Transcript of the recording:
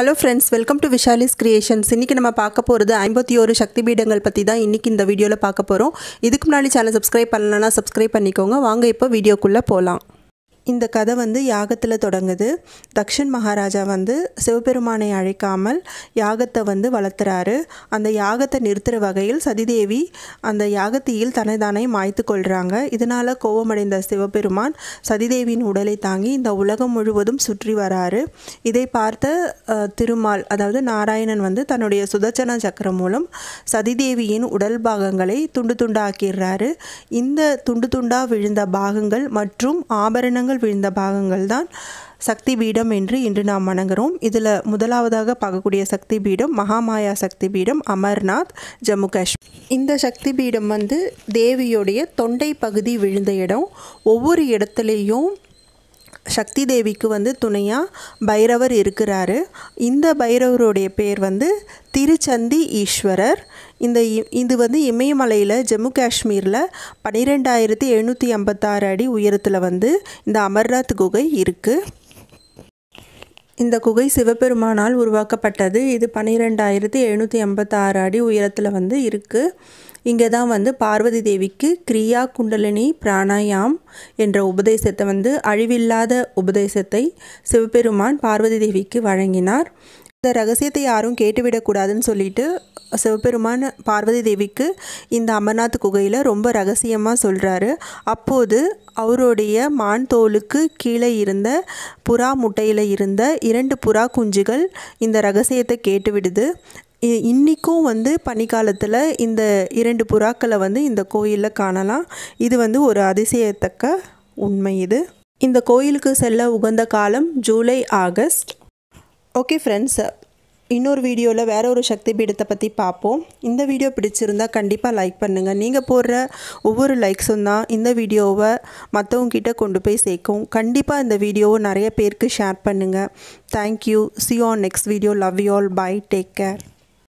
hello friends welcome to Vishali's creations இன்றைக்கி நம்ம பார்க்க போகிறது ஐம்பத்தி ஒரு சக்தி பீடங்கள் பற்றி தான் இன்றைக்கி இந்த வீடியோவில் பார்க்க போகிறோம் இதுக்கு முன்னாடி சேனல் சப்ஸ்கிரைப் பண்ணலன்னா சப்ஸ்கிரைப் பண்ணிக்கோங்க வாங்க இப்போ வீடியோக்குள்ளே போகலாம் இந்த கதை வந்து யாகத்தில் தொடங்குது தக்ஷன் மகாராஜா வந்து சிவபெருமானை அழைக்காமல் யாகத்தை வந்து வளர்த்துறாரு அந்த யாகத்தை நிறுத்துகிற வகையில் சதிதேவி அந்த யாகத்தியில் தன்னை தானே மாய்த்து கொள்கிறாங்க இதனால் கோபமடைந்த சிவபெருமான் சதிதேவியின் உடலை தாங்கி இந்த உலகம் முழுவதும் சுற்றி வராரு இதை பார்த்த திருமால் அதாவது நாராயணன் வந்து தன்னுடைய சுதர்சன சக்கரம் மூலம் சதிதேவியின் உடல் பாகங்களை துண்டு துண்டாக்கிடுறாரு இந்த துண்டு துண்டாக விழுந்த பாகங்கள் மற்றும் ஆபரணங்கள் தூண்கள் விழுந்த பாகங்கள் தான் சக்தி பீடம் என்று இன்று நாம் வணங்குகிறோம் இதில் முதலாவதாக பார்க்கக்கூடிய சக்தி பீடம் மகாமாயா சக்தி பீடம் அமர்நாத் ஜம்மு காஷ்மீர் இந்த சக்தி பீடம் வந்து தேவியுடைய தொண்டை பகுதி விழுந்த இடம் ஒவ்வொரு இடத்துலேயும் சக்தி தேவிக்கு வந்து துணையாக பைரவர் இருக்கிறாரு இந்த பைரவருடைய பேர் வந்து திருச்சந்தி ஈஸ்வரர் இந்த இது வந்து இமயமலையில் ஜம்மு காஷ்மீரில் பன்னிரெண்டாயிரத்தி எழுநூற்றி ஐம்பத்தாறு அடி உயரத்தில் வந்து இந்த அமர்நாத் குகை இருக்குது இந்த குகை சிவபெருமானால் உருவாக்கப்பட்டது இது பன்னிரெண்டாயிரத்தி எழுநூற்றி எண்பத்தாறு அடி உயரத்தில் வந்து இருக்குது இங்கே தான் வந்து பார்வதி தேவிக்கு கிரியா குண்டலினி பிராணாயாம் என்ற உபதேசத்தை வந்து அழிவில்லாத உபதேசத்தை சிவபெருமான் பார்வதி தேவிக்கு வழங்கினார் இந்த ரகசியத்தை யாரும் கேட்டுவிடக்கூடாதுன்னு சொல்லிட்டு சிவபெருமான் பார்வதி தேவிக்கு இந்த அமர்நாத் குகையில் ரொம்ப ரகசியமாக சொல்கிறாரு அப்போது அவருடைய மான் தோலுக்கு கீழே இருந்த புறா முட்டையில் இருந்த இரண்டு புறா குஞ்சுகள் இந்த ரகசியத்தை கேட்டுவிடுது இன்றைக்கும் வந்து பனிக்காலத்தில் இந்த இரண்டு புறாக்களை வந்து இந்த கோயிலில் காணலாம் இது வந்து ஒரு அதிசயத்தக்க உண்மை இது இந்த கோயிலுக்கு செல்ல உகந்த காலம் July August okay friends uh, இன்னொரு வீடியோவில் வேறு ஒரு சக்தி பீடத்தை பற்றி பார்ப்போம் இந்த வீடியோ பிடிச்சிருந்தால் கண்டிப்பாக லைக் பண்ணுங்கள் நீங்கள் போடுற ஒவ்வொரு லைக்ஸும் தான் இந்த வீடியோவை மற்றவங்கிட்ட கொண்டு போய் சேர்க்கும் கண்டிப்பாக இந்த வீடியோவை நிறைய பேருக்கு ஷேர் பண்ணுங்கள் thank you see on next video love you all bye take care